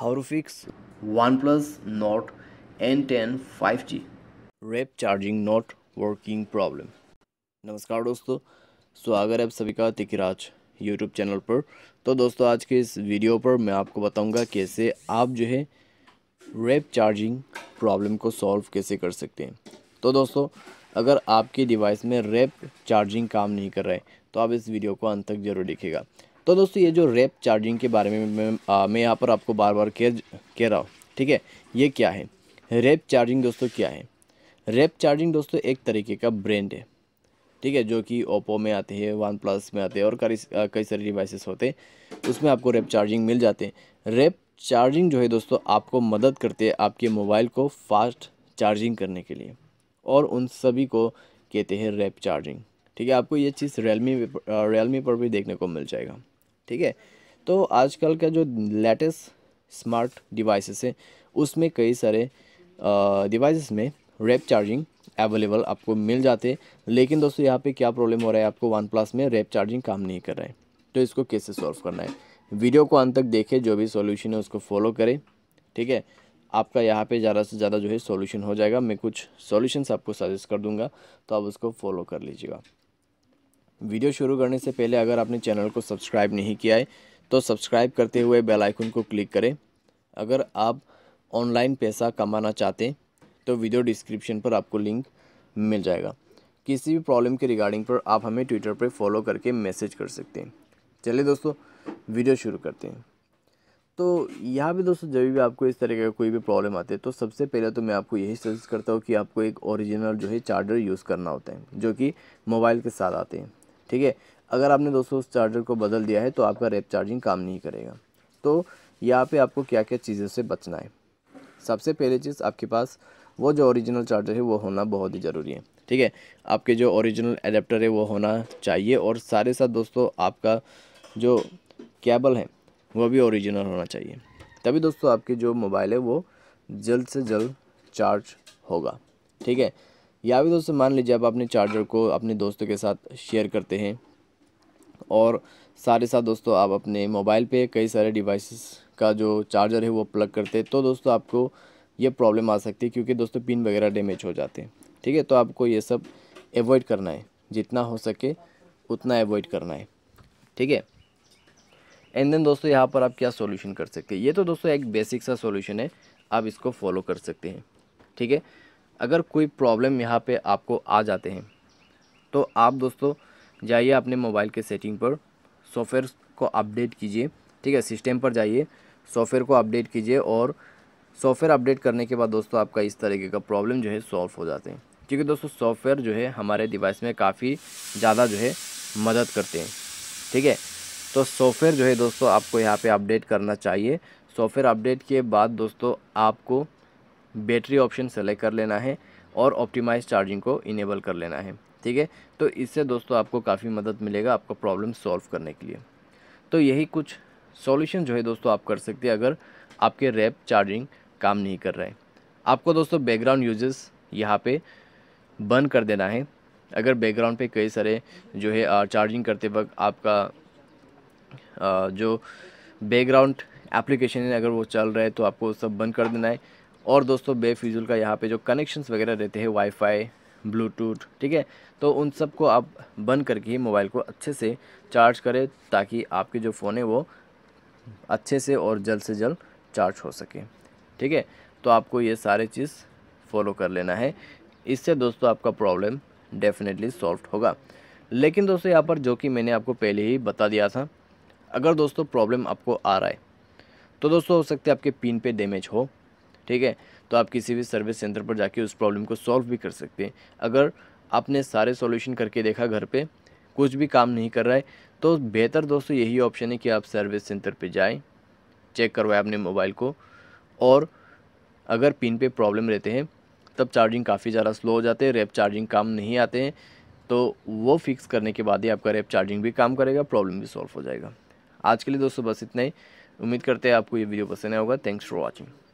how one plus Nord N ten five G warp charging not working problem नमस्कार दोस्तों स्वागत है आप सभी का तिकराज यूट्यूब चैनल पर तो दोस्तों आज के इस वीडियो पर मैं आपको बताऊंगा कैसे आप जो है रेप चार्जिंग प्रॉब्लम को सॉल्व कैसे कर सकते हैं तो दोस्तों अगर आपके डिवाइस में रेप चार्जिंग काम नहीं कर रहा है तो आप इस वीडियो को अंत तक जरूर देखिएगा तो दोस्तों ये जो रैप चार्जिंग के बारे में मैं आ, मैं यहाँ पर आपको बार बार कह कह रहा हूँ ठीक है ये क्या है रैप चार्जिंग दोस्तों क्या है रैप चार्जिंग दोस्तों एक तरीके का ब्रांड है ठीक है जो कि ओप्पो में आते हैं वन प्लस में आते हैं और कई कई सारे डिवाइसेस होते हैं उसमें आपको रैप चार्जिंग मिल जाते हैं रैप चार्जिंग जो है दोस्तों आपको मदद करते हैं आपके मोबाइल को फास्ट चार्जिंग करने के लिए और उन सभी को कहते हैं रैप चार्जिंग ठीक है आपको ये चीज़ रियलमी रियलमी पर भी देखने को मिल जाएगा ठीक है तो आजकल का जो लेटेस्ट स्मार्ट डिवाइसेस है उसमें कई सारे डिवाइसेस में रैप चार्जिंग अवेलेबल आपको मिल जाते लेकिन दोस्तों यहाँ पे क्या प्रॉब्लम हो रहा है आपको वन प्लस में रैप चार्जिंग काम नहीं कर रहा है तो इसको कैसे सॉल्व करना है वीडियो को अंत तक देखें जो भी सॉल्यूशन है उसको फॉलो करें ठीक है आपका यहाँ पे ज़्यादा से ज़्यादा जो है सॉल्यूशन हो जाएगा मैं कुछ सॉल्यूशंस आपको सजेस्ट कर दूंगा तो आप उसको फॉलो कर लीजिएगा वीडियो शुरू करने से पहले अगर आपने चैनल को सब्सक्राइब नहीं किया है तो सब्सक्राइब करते हुए बेल आइकन को क्लिक करें अगर आप ऑनलाइन पैसा कमाना चाहते हैं तो वीडियो डिस्क्रिप्शन पर आपको लिंक मिल जाएगा किसी भी प्रॉब्लम के रिगार्डिंग पर आप हमें ट्विटर पर फॉलो करके मैसेज कर सकते हैं चलिए दोस्तों वीडियो शुरू करते हैं तो यहाँ भी दोस्तों जब भी आपको इस तरह का कोई भी प्रॉब्लम आते है तो सबसे पहले तो मैं आपको यही सजेस्ट करता हूँ कि आपको एक ओरिजिनल जो है चार्जर यूज़ करना होता है जो कि मोबाइल के साथ आते हैं ठीक है अगर आपने दोस्तों उस चार्जर को बदल दिया है तो आपका रेप चार्जिंग काम नहीं करेगा तो यहाँ पे आपको क्या क्या चीज़ों से बचना है सबसे पहली चीज़ आपके पास वो जो ओरिजिनल चार्जर है वो होना बहुत ही ज़रूरी है ठीक है आपके जो ओरिजिनल एडेप्टर है वो होना चाहिए और सारे साथ दोस्तों आपका जो केबल है वो भी ओरिजिनल होना चाहिए तभी दोस्तों आपके जो मोबाइल है वो जल्द से जल्द चार्ज होगा ठीक है या भी दोस्तों मान लीजिए आप अपने चार्जर को अपने दोस्तों के साथ शेयर करते हैं और सारे साथ दोस्तों आप अपने मोबाइल पे कई सारे डिवाइसेस का जो चार्जर है वो प्लग करते हैं तो दोस्तों आपको ये प्रॉब्लम आ सकती है क्योंकि दोस्तों पिन वगैरह डैमेज हो जाते हैं ठीक है तो आपको ये सब एवॉइड करना है जितना हो सके उतना एवॉइड करना है ठीक है एंड देन दोस्तों यहाँ पर आप क्या सोल्यूशन कर सकते हैं ये तो दोस्तों एक बेसिक सा सोल्यूशन है आप इसको फॉलो कर सकते हैं ठीक है अगर कोई प्रॉब्लम यहाँ पे आपको आ जाते हैं तो आप दोस्तों जाइए अपने मोबाइल के सेटिंग पर सॉफ्टवेयर को अपडेट कीजिए ठीक है सिस्टम पर जाइए सॉफ्टवेयर को अपडेट कीजिए और सॉफ्टवेयर अपडेट करने के बाद दोस्तों आपका इस तरीके का प्रॉब्लम जो है सॉल्व हो जाते हैं क्योंकि दोस्तों सॉफ्टवेयर जो है हमारे डिवाइस में काफ़ी ज़्यादा जो है मदद करते हैं ठीक है तो सॉफ्टवेयर जो है दोस्तों आपको यहाँ पे अपडेट करना चाहिए सॉफ्टवेयर अपडेट के बाद दोस्तों आपको बैटरी ऑप्शन सेलेक्ट कर लेना है और ऑप्टिमाइज चार्जिंग को इनेबल कर लेना है ठीक है तो इससे दोस्तों आपको काफ़ी मदद मिलेगा आपका प्रॉब्लम सॉल्व करने के लिए तो यही कुछ सॉल्यूशन जो है दोस्तों आप कर सकते हैं अगर आपके रैप चार्जिंग काम नहीं कर रहा है आपको दोस्तों बैकग्राउंड यूजेस यहाँ पे बंद कर देना है अगर बैकग्राउंड पे कई सारे जो है चार्जिंग करते वक्त आपका जो बैकग्राउंड एप्लीकेशन है अगर वो चल रहा है तो आपको सब बंद कर देना है और दोस्तों बेफिजुल का यहाँ पे जो कनेक्शंस वगैरह रहते हैं वाईफाई ब्लूटूथ ठीक है तो उन सब को आप बंद करके ही मोबाइल को अच्छे से चार्ज करें ताकि आपके जो फ़ोन है वो अच्छे से और जल्द से जल्द चार्ज हो सके ठीक है तो आपको ये सारे चीज़ फॉलो कर लेना है इससे दोस्तों आपका प्रॉब्लम डेफिनेटली सॉल्व होगा लेकिन दोस्तों यहाँ पर जो कि मैंने आपको पहले ही बता दिया था अगर दोस्तों प्रॉब्लम आपको आ रहा है तो दोस्तों हो सकता है आपके पिन पे डैमेज हो ठीक है तो आप किसी भी सर्विस सेंटर पर जाके उस प्रॉब्लम को सॉल्व भी कर सकते हैं अगर आपने सारे सॉल्यूशन करके देखा घर पे कुछ भी काम नहीं कर रहा है तो बेहतर दोस्तों यही ऑप्शन है कि आप सर्विस सेंटर पे जाएं चेक करवाएं अपने मोबाइल को और अगर पिन पे प्रॉब्लम रहते हैं तब चार्जिंग काफ़ी ज़्यादा स्लो हो जाते हैं रैप चार्जिंग काम नहीं आते हैं तो वो फिक्स करने के बाद ही आपका रैप चार्जिंग भी काम करेगा प्रॉब्लम भी सॉल्व हो जाएगा आज के लिए दोस्तों बस इतना ही उम्मीद करते हैं आपको ये वीडियो पसंद आया होगा थैंक्स फॉर वॉचिंग